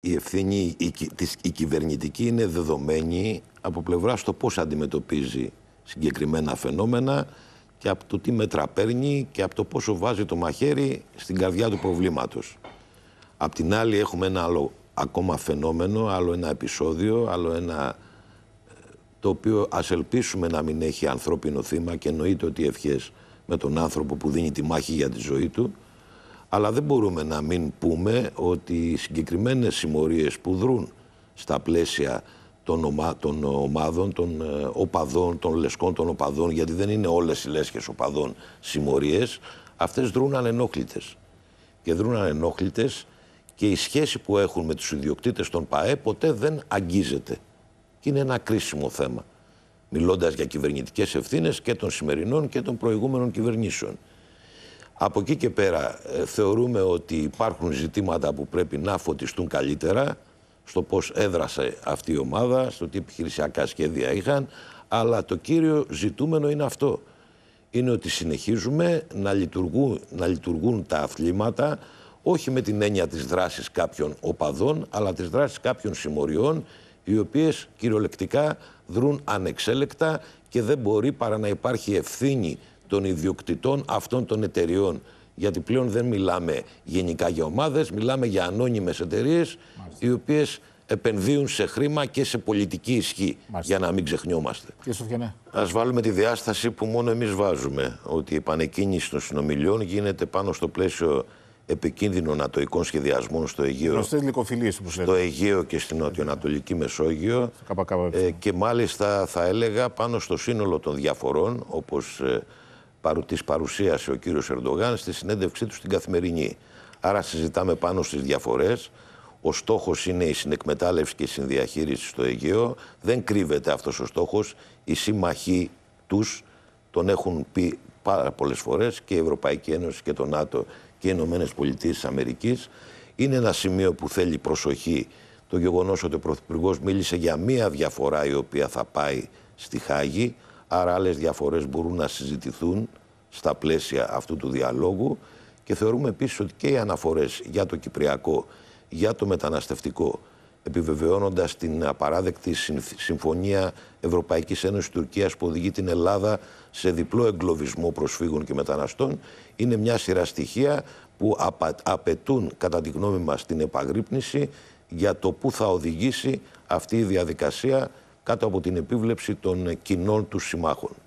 η ευθύνη η, της, η κυβερνητική είναι δεδομένη από πλευρά στο πώς αντιμετωπίζει συγκεκριμένα φαινόμενα και από το τι μέτρα παίρνει και από το πόσο βάζει το μαχαίρι στην καρδιά του προβλήματος. Απ' την άλλη έχουμε ένα άλλο ακόμα φαινόμενο, άλλο ένα επεισόδιο, άλλο ένα ε, το οποίο ας ελπίσουμε να μην έχει ανθρώπινο θύμα και εννοείται ότι ευχές με τον άνθρωπο που δίνει τη μάχη για τη ζωή του, αλλά δεν μπορούμε να μην πούμε ότι οι συγκεκριμένες συμμορίες που δρούν στα πλαίσια των, ομάδων, των ε, οπαδών, των λεσκών των οπαδών, γιατί δεν είναι όλες οι λέσκες οπαδών συμμορίες, αυτές δρούν ανενόχλητες. Και δρούν ανενόχλητες και η σχέση που έχουν με τους ιδιοκτήτες των ΠΑΕ ποτέ δεν αγγίζεται. Και είναι ένα κρίσιμο θέμα, μιλώντας για κυβερνητικές ευθύνες και των σημερινών και των προηγούμενων κυβερνήσεων. Από εκεί και πέρα ε, θεωρούμε ότι υπάρχουν ζητήματα που πρέπει να φωτιστούν καλύτερα στο πώς έδρασε αυτή η ομάδα, στο τι επιχειρησιακά σχέδια είχαν, αλλά το κύριο ζητούμενο είναι αυτό. Είναι ότι συνεχίζουμε να λειτουργούν, να λειτουργούν τα αθλήματα όχι με την έννοια της δράσης κάποιων οπαδών, αλλά της δράσης κάποιων συμμοριών, οι οποίες κυριολεκτικά δρούν ανεξέλεκτα και δεν μπορεί παρά να υπάρχει ευθύνη των ιδιοκτητών αυτών των εταιριών. Γιατί πλέον δεν μιλάμε γενικά για ομάδες, μιλάμε για ανώνυμες εταιρείες οι οποίες επενδύουν σε χρήμα και σε πολιτική ισχύ. Μάλιστα. Για να μην ξεχνιόμαστε. Ας βάλουμε τη διάσταση που μόνο εμείς βάζουμε. Ότι η επανεκκίνηση των συνομιλιών γίνεται πάνω στο πλαίσιο επικίνδυνων ατοικών σχεδιασμών στο Αιγαίο, στο Αιγαίο και στην Νοτιοανατολική Μεσόγειο ε, και μάλιστα θα έλεγα πάνω στο σύνολο των διαφορών όπως. ε, τη παρουσίασε ο κύριος Ερντογάν στη συνέντευξή του στην Καθημερινή. Άρα συζητάμε πάνω στις διαφορές. Ο στόχος είναι η συνεκμετάλλευση και η συνδιαχείριση στο Αιγαίο. Δεν κρύβεται αυτός ο στόχος. Οι σύμμαχοί τους τον έχουν πει πάρα πολλές φορές και η Ευρωπαϊκή Ένωση και το ΝΑΤΟ και οι Ηνωμένες Πολιτείες της Αμερικής. Είναι ένα σημείο που θέλει προσοχή το γεγονός ότι ο Πρωθυπουργός μίλησε για μία διαφορά η οποία θα πάει στη Χάγη. Άρα άλλες διαφορές μπορούν να συζητηθούν στα πλαίσια αυτού του διαλόγου και θεωρούμε επίσης ότι και οι αναφορές για το Κυπριακό, για το μεταναστευτικό, επιβεβαιώνοντας την απαράδεκτη συμφωνία Ευρωπαϊκής Ένωσης Τουρκίας που οδηγεί την Ελλάδα σε διπλό εγκλωβισμό προσφύγων και μεταναστών, είναι μια σειρά στοιχεία που απαιτούν κατά τη γνώμη μας την επαγρύπνηση για το πού θα οδηγήσει αυτή η διαδικασία κάτω από την επίβλεψη των κοινών του συμμάχων.